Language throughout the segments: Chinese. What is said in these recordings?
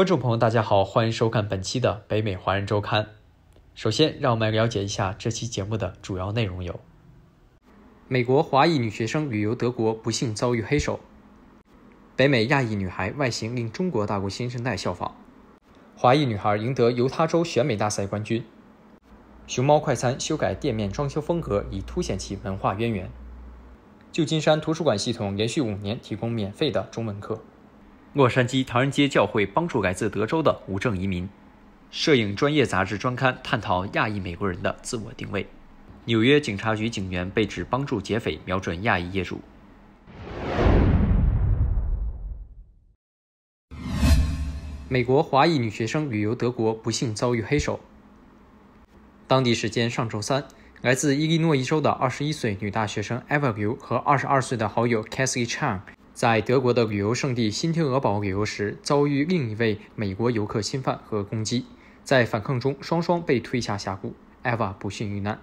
观众朋友，大家好，欢迎收看本期的北美华人周刊。首先，让我们来了解一下这期节目的主要内容：有，美国华裔女学生旅游德国不幸遭遇黑手；北美亚裔女孩外形令中国大国新生代效仿；华裔女孩赢得犹他州选美大赛冠军；熊猫快餐修改店面装修风格以凸显其文化渊源；旧金山图书馆系统连续五年提供免费的中文课。洛杉矶唐人街教会帮助来自德州的无证移民。摄影专业杂志专刊探讨亚裔美国人的自我定位。纽约警察局警员被指帮助劫匪瞄准亚裔业主。美国华裔女学生旅游德国不幸遭遇黑手。当地时间上周三，来自伊利诺伊州的21岁女大学生 Eva Liu 和22岁的好友 k a s s e Chang。在德国的旅游胜地新天鹅堡旅游时，遭遇另一位美国游客侵犯和攻击，在反抗中双双被推下峡谷，Eva 不幸遇难。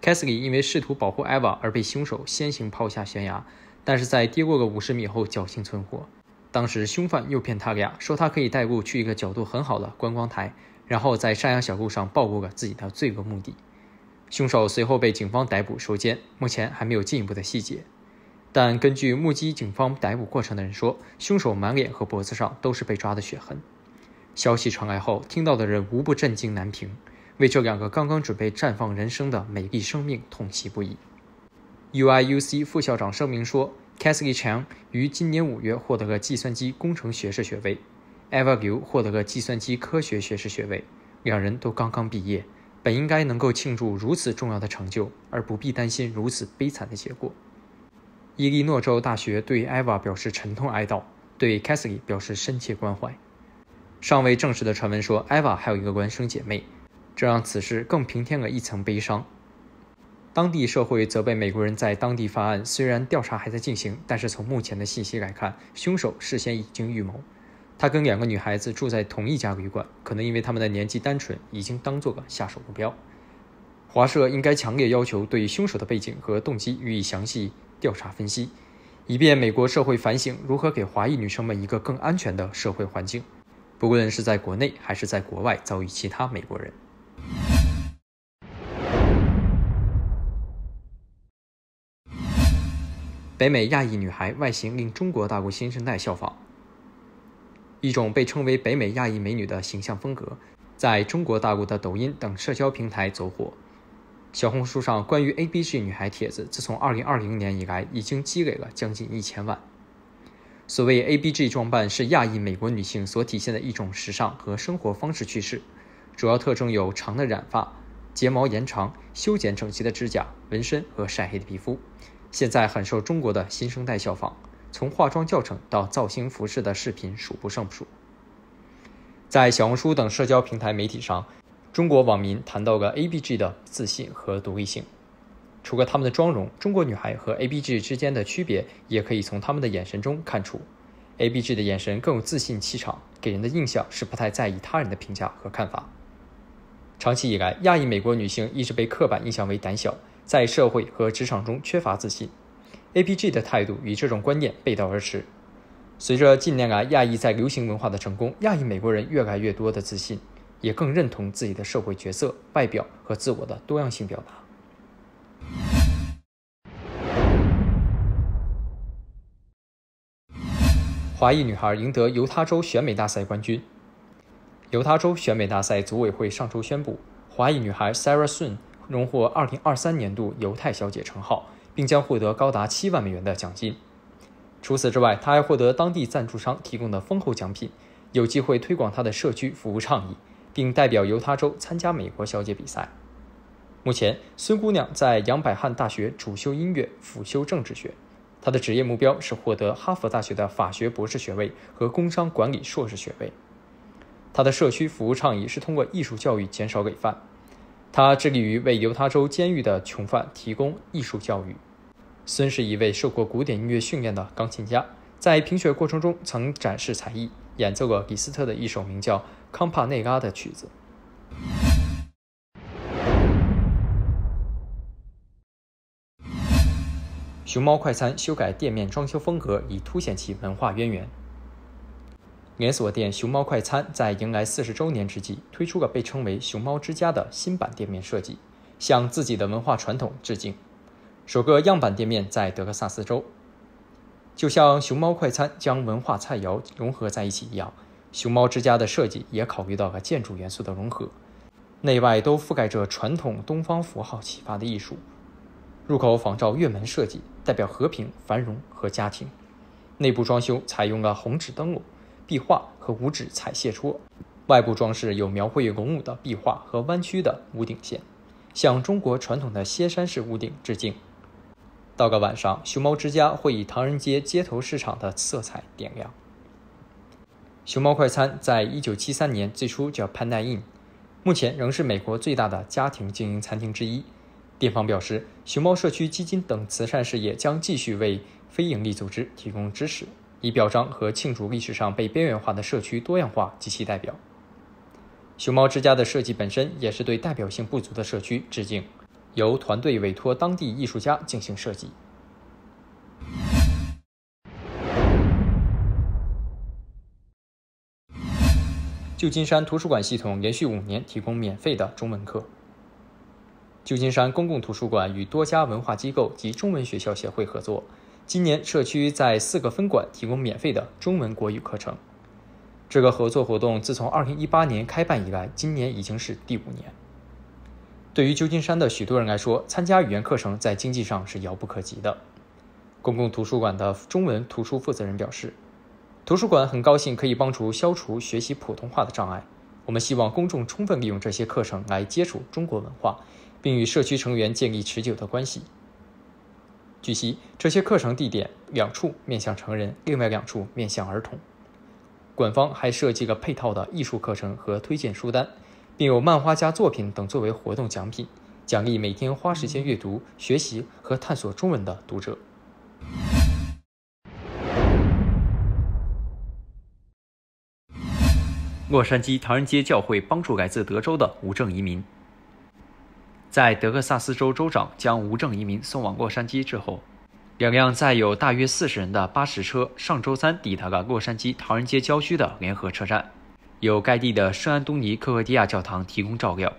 k 斯里 e 因为试图保护 Eva 而被凶手先行抛下悬崖，但是在跌过个五十米后侥幸存活。当时，凶犯诱骗他俩说他可以带路去一个角度很好的观光台，然后在山羊小路上暴露了自己的罪恶目的。凶手随后被警方逮捕收监，目前还没有进一步的细节。但根据目击警方逮捕过程的人说，凶手满脸和脖子上都是被抓的血痕。消息传来后，听到的人无不震惊难平，为这两个刚刚准备绽放人生的美丽生命痛惜不已。UIC u 副校长声明说：“Cassie Chang 于今年五月获得了计算机工程学士学位，Eva Liu 获得了计算机科学学士学位，两人都刚刚毕业，本应该能够庆祝如此重要的成就，而不必担心如此悲惨的结果。”伊利诺州大学对 Eva 表示沉痛哀悼，对 Kathy 表示深切关怀。尚未证实的传闻说，Eva 还有一个孪生姐妹，这让此事更平添了一层悲伤。当地社会责备美国人在当地犯案，虽然调查还在进行，但是从目前的信息来看，凶手事先已经预谋。他跟两个女孩子住在同一家旅馆，可能因为她们的年纪单纯，已经当做个下手目标。华社应该强烈要求对凶手的背景和动机予以详细。调查分析，以便美国社会反省如何给华裔女生们一个更安全的社会环境。不论是在国内还是在国外，遭遇其他美国人。北美亚裔女孩外形令中国大国新生代效仿。一种被称为“北美亚裔美女”的形象风格，在中国大国的抖音等社交平台走火。小红书上关于 ABG 女孩帖子，自从2020年以来，已经积累了将近一千万。所谓 ABG 装扮是亚裔美国女性所体现的一种时尚和生活方式趋势，主要特征有长的染发、睫毛延长、修剪整齐的指甲、纹身和晒黑的皮肤。现在很受中国的新生代效仿，从化妆教程到造型服饰的视频数不胜数，在小红书等社交平台媒体上。中国网民谈到个 A B G 的自信和独立性，除了他们的妆容，中国女孩和 A B G 之间的区别也可以从他们的眼神中看出。A B G 的眼神更有自信气场，给人的印象是不太在意他人的评价和看法。长期以来，亚裔美国女性一直被刻板印象为胆小，在社会和职场中缺乏自信。A B G 的态度与这种观念背道而驰。随着近年来亚裔在流行文化的成功，亚裔美国人越来越多的自信。也更认同自己的社会角色、外表和自我的多样性表达。华裔女孩赢得犹他州选美大赛冠军。犹他州选美大赛组委会上周宣布，华裔女孩 Sarah Sun 荣获2023年度犹太小姐称号，并将获得高达7万美元的奖金。除此之外，她还获得当地赞助商提供的丰厚奖品，有机会推广她的社区服务倡议。并代表犹他州参加美国小姐比赛。目前，孙姑娘在杨百翰大学主修音乐，辅修政治学。她的职业目标是获得哈佛大学的法学博士学位和工商管理硕士学位。她的社区服务倡议是通过艺术教育减少累犯。她致力于为犹他州监狱的囚犯提供艺术教育。孙是一位受过古典音乐训练的钢琴家，在评选过程中曾展示才艺，演奏过李斯特的一首名叫。康帕内拉的曲子。熊猫快餐修改店面装修风格，以凸显其文化渊源。连锁店熊猫快餐在迎来四十周年之际，推出了被称为“熊猫之家”的新版店面设计，向自己的文化传统致敬。首个样板店面在德克萨斯州。就像熊猫快餐将文化菜肴融合在一起一样。熊猫之家的设计也考虑到了建筑元素的融合，内外都覆盖着传统东方符号启发的艺术。入口仿照月门设计，代表和平、繁荣和家庭。内部装修采用了红纸灯笼、壁画和五指彩线戳。外部装饰有描绘龙舞的壁画和弯曲的屋顶线，向中国传统的歇山式屋顶致敬。到了晚上，熊猫之家会以唐人街街头市场的色彩点亮。熊猫快餐在一九七三年最初叫 Panda 潘 i n 目前仍是美国最大的家庭经营餐厅之一。店方表示，熊猫社区基金等慈善事业将继续为非营利组织提供支持，以表彰和庆祝历史上被边缘化的社区多样化及其代表。熊猫之家的设计本身也是对代表性不足的社区致敬，由团队委托当地艺术家进行设计。旧金山图书馆系统连续五年提供免费的中文课。旧金山公共图书馆与多家文化机构及中文学校协会合作，今年社区在四个分馆提供免费的中文国语课程。这个合作活动自从2018年开办以来，今年已经是第五年。对于旧金山的许多人来说，参加语言课程在经济上是遥不可及的。公共图书馆的中文图书负责人表示。图书馆很高兴可以帮助消除学习普通话的障碍。我们希望公众充分利用这些课程来接触中国文化，并与社区成员建立持久的关系。据悉，这些课程地点两处面向成人，另外两处面向儿童。馆方还设计了配套的艺术课程和推荐书单，并有漫画家作品等作为活动奖品，奖励每天花时间阅读、学习和探索中文的读者。洛杉矶唐人街教会帮助来自德州的无证移民。在德克萨斯州州长将无证移民送往洛杉矶之后，两辆载有大约四十人的巴士车上周三抵达了洛杉矶唐人街郊区的联合车站，由该地的圣安东尼科克蒂亚教堂提供照料。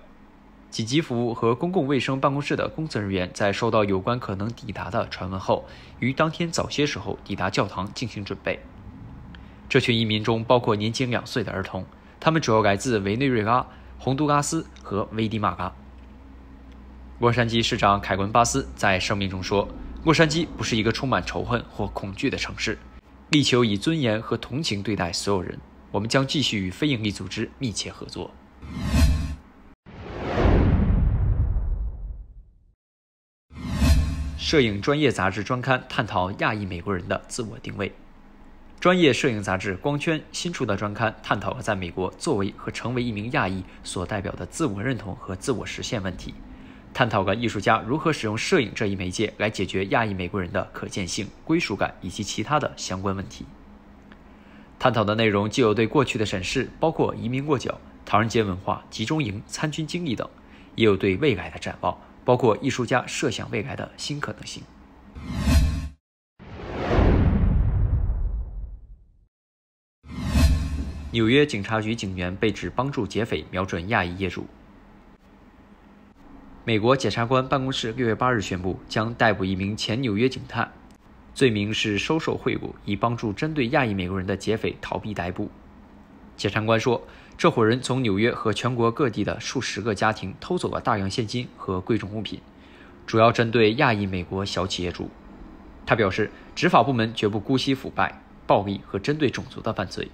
紧急服务和公共卫生办公室的工作人员在收到有关可能抵达的传闻后，于当天早些时候抵达教堂进行准备。这群移民中包括年仅两岁的儿童。他们主要来自委内瑞拉、洪都拉斯和危地马拉。洛杉矶市长凯文·巴斯在声明中说：“洛杉矶不是一个充满仇恨或恐惧的城市，力求以尊严和同情对待所有人。我们将继续与非营利组织密切合作。”摄影专业杂志专刊探讨亚裔美国人的自我定位。专业摄影杂志《光圈》新出的专刊，探讨了在美国作为和成为一名亚裔所代表的自我认同和自我实现问题，探讨了艺术家如何使用摄影这一媒介来解决亚裔美国人的可见性、归属感以及其他的相关问题。探讨的内容既有对过去的审视，包括移民过脚、唐人街文化、集中营、参军经历等，也有对未来的展望，包括艺术家设想未来的新可能性。纽约警察局警员被指帮助劫匪瞄准亚裔业主。美国检察官办公室六月八日宣布，将逮捕一名前纽约警探，罪名是收受贿赂，以帮助针对亚裔美国人的劫匪逃避逮捕。检察官说，这伙人从纽约和全国各地的数十个家庭偷走了大量现金和贵重物品，主要针对亚裔美国小企业主。他表示，执法部门绝不姑息腐败、暴力和针对种族的犯罪。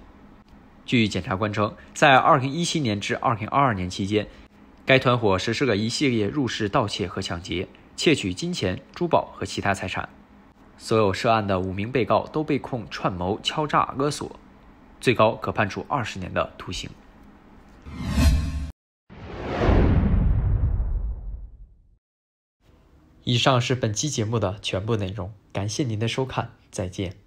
据检察官称，在2017年至2022年期间，该团伙实施了一系列入室盗窃和抢劫，窃取金钱、珠宝和其他财产。所有涉案的五名被告都被控串谋敲诈勒索，最高可判处二十年的徒刑。以上是本期节目的全部内容，感谢您的收看，再见。